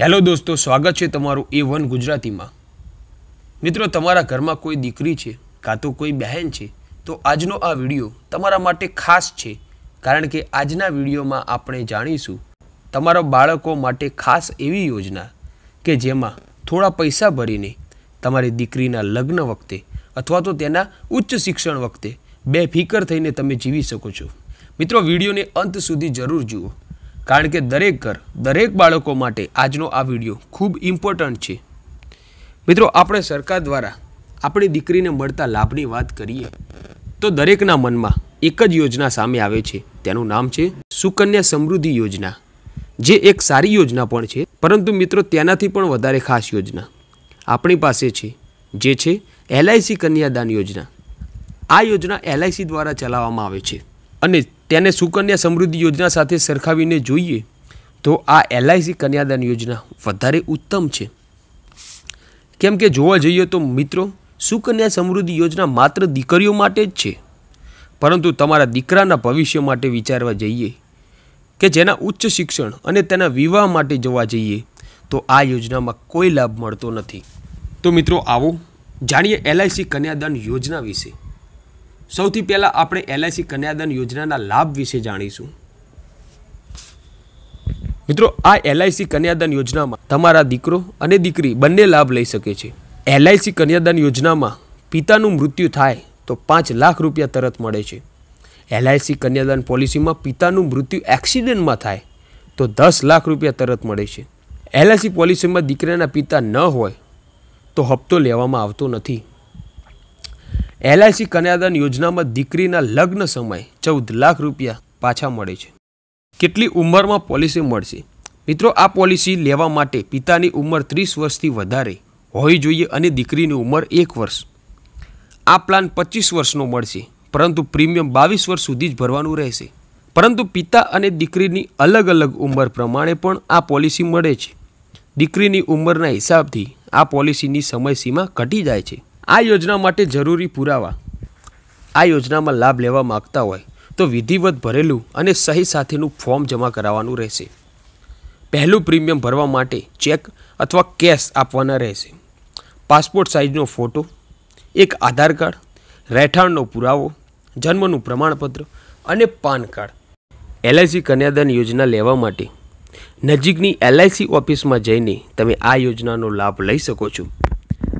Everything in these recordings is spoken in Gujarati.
હેલો દોસ્તો સ્વાગત છે તમારું એ વન ગુજરાતીમાં મિત્રો તમારા ઘરમાં કોઈ દીકરી છે કાં તો કોઈ બહેન છે તો આજનો આ વિડીયો તમારા માટે ખાસ છે કારણ કે આજના વિડીયોમાં આપણે જાણીશું તમારા બાળકો માટે ખાસ એવી યોજના કે જેમાં થોડા પૈસા ભરીને તમારી દીકરીના લગ્ન વખતે અથવા તો તેના ઉચ્ચ શિક્ષણ વખતે બેફિકર થઈને તમે જીવી શકો છો મિત્રો વિડીયોને અંત સુધી જરૂર જુઓ કારણ કે દરેક ઘર દરેક બાળકો માટે આજનો આ વિડીયો ખૂબ ઇમ્પોર્ટન્ટ છે મિત્રો આપણે સરકાર દ્વારા આપણી દીકરીને મળતા લાભની વાત કરીએ તો દરેકના મનમાં એક જ યોજના સામે આવે છે તેનું નામ છે સુકન્યા સમૃદ્ધિ યોજના જે એક સારી યોજના પણ છે પરંતુ મિત્રો તેનાથી પણ વધારે ખાસ યોજના આપણી પાસે છે જે છે એલઆઈસી કન્યાદાન યોજના આ યોજના એલઆઈસી દ્વારા ચલાવવામાં આવે છે અને તેને સુકન્યા સમૃદ્ધિ યોજના સાથે સરખાવીને જોઈએ તો આ એલઆઈસી કન્યાદાન યોજના વધારે ઉત્તમ છે કેમ કે જોવા જઈએ તો મિત્રો સુકન્યા સમૃદ્ધિ યોજના માત્ર દીકરીઓ માટે જ છે પરંતુ તમારા દીકરાના ભવિષ્ય માટે વિચારવા જઈએ કે જેના ઉચ્ચ શિક્ષણ અને તેના વિવાહ માટે જોવા જઈએ તો આ યોજનામાં કોઈ લાભ મળતો નથી તો મિત્રો આવો જાણીએ એલઆઈસી કન્યાદાન યોજના વિશે સૌથી પહેલાં આપણે એલઆઈસી કન્યાદાન યોજનાના લાભ વિશે જાણીશું મિત્રો આ એલઆઈસી કન્યાદાન યોજનામાં તમારા દીકરો અને દીકરી બંને લાભ લઈ શકે છે એલઆઈસી કન્યાદાન યોજનામાં પિતાનું મૃત્યુ થાય તો પાંચ લાખ રૂપિયા તરત મળે છે એલઆઈસી કન્યાદાન પોલિસીમાં પિતાનું મૃત્યુ એક્સિડન્ટમાં થાય તો દસ લાખ રૂપિયા તરત મળે છે એલઆઈસી પોલિસીમાં દીકરાના પિતા ન હોય તો હપ્તો લેવામાં આવતો નથી એલઆઈસી કન્યાદાન યોજનામાં દીકરીના લગ્ન સમયે ચૌદ લાખ રૂપિયા પાછા મળે છે કેટલી ઉંમરમાં પોલિસી મળશે મિત્રો આ પોલિસી લેવા માટે પિતાની ઉંમર ત્રીસ વર્ષથી વધારે હોવી જોઈએ અને દીકરીની ઉંમર એક વર્ષ આ પ્લાન પચીસ વર્ષનો મળશે પરંતુ પ્રીમિયમ બાવીસ વર્ષ સુધી જ ભરવાનું રહેશે પરંતુ પિતા અને દીકરીની અલગ અલગ ઉંમર પ્રમાણે પણ આ પોલિસી મળે છે દીકરીની ઉંમરના હિસાબથી આ પોલિસીની સમયસીમા ઘટી જાય છે આ યોજના માટે જરૂરી પુરાવા આ યોજનામાં લાભ લેવા માગતા હોય તો વિધિવત ભરેલું અને સહી સાથેનું ફોર્મ જમા કરાવવાનું રહેશે પહેલું પ્રીમિયમ ભરવા માટે ચેક અથવા કેશ આપવાના રહેશે પાસપોર્ટ સાઇઝનો ફોટો એક આધાર કાર્ડ રહેઠાણનો પુરાવો જન્મનું પ્રમાણપત્ર અને પાન કાર્ડ એલઆઈસી કન્યાદાન યોજના લેવા માટે નજીકની એલઆઈસી ઓફિસમાં જઈને તમે આ યોજનાનો લાભ લઈ શકો છો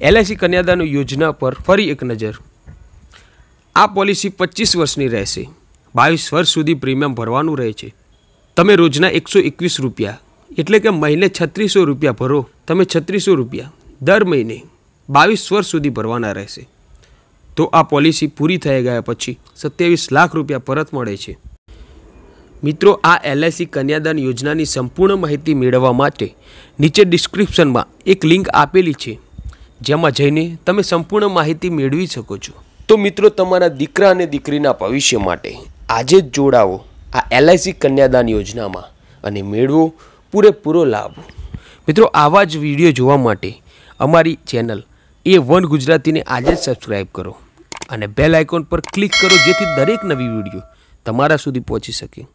એલઆઈસી કન્યાદાન યોજના પર ફરી એક નજર આ પોલિસી પચીસ વર્ષની રહેશે બાવીસ વર્ષ સુધી પ્રીમિયમ ભરવાનું રહે છે તમે રોજના એકસો એકવીસ રૂપિયા એટલે કે મહિને છત્રીસો રૂપિયા ભરો તમે છત્રીસો રૂપિયા દર મહિને બાવીસ વર્ષ સુધી ભરવાના રહેશે તો આ પોલિસી પૂરી થઈ ગયા પછી સત્યાવીસ લાખ રૂપિયા પરત મળે છે મિત્રો આ એલઆઈસી કન્યાદાન યોજનાની સંપૂર્ણ માહિતી મેળવવા માટે નીચે ડિસ્ક્રિપ્શનમાં એક લિંક આપેલી છે જેમાં જઈને તમે સંપૂર્ણ માહિતી મેળવી શકો છો તો મિત્રો તમારા દીકરા અને દીકરીના ભવિષ્ય માટે આજે જ જોડાવો આ એલઆઈસી કન્યાદાન યોજનામાં અને મેળવો પૂરેપૂરો લાભ મિત્રો આવા જ વિડીયો જોવા માટે અમારી ચેનલ એ વન ગુજરાતીને આજે જ સબસ્ક્રાઈબ કરો અને બેલ આઇકોન પર ક્લિક કરો જેથી દરેક નવી વિડીયો તમારા સુધી પહોંચી શકે